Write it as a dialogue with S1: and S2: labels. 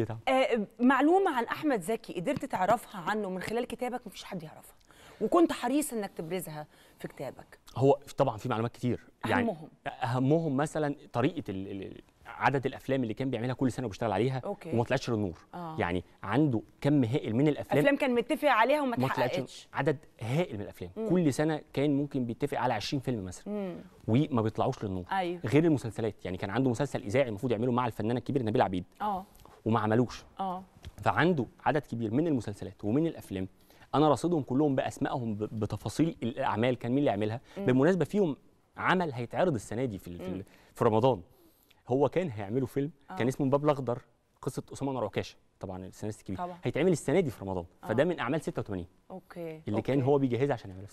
S1: إيه
S2: آه معلومه عن احمد زكي قدرت تعرفها عنه من خلال كتابك مفيش حد يعرفها وكنت حريص انك تبرزها في كتابك
S1: هو طبعا في معلومات كتير يعني اهمهم اهمهم مثلا طريقه عدد الافلام اللي كان بيعملها كل سنه وبيشتغل عليها أوكي. وما طلعتش للنور آه. يعني عنده كم هائل من الافلام افلام
S3: كان متفق عليها وما اتحققتش
S1: عدد هائل من الافلام مم. كل سنه كان ممكن بيتفق على 20 فيلم مثلا مم. وما بيطلعوش للنور أيوه. غير المسلسلات يعني كان عنده مسلسل اذاعي المفروض يعمله مع الفنانه الكبيره نبيله عبيد آه. وما عملوش اه فعنده عدد كبير من المسلسلات ومن الافلام انا رصدهم كلهم باسمائهم بتفاصيل الاعمال كان مين اللي عملها بالمناسبه فيهم عمل هيتعرض السنه دي في م. في رمضان هو كان هيعمله فيلم آه. كان اسمه باب الاخضر قصه اسامه نور عكاشه طبعا السنه دي هيتعمل السنه دي في رمضان أوه. فده آه. من اعمال 86
S3: اوكي اللي أوكي.
S1: كان هو بيجهزها عشان يعملها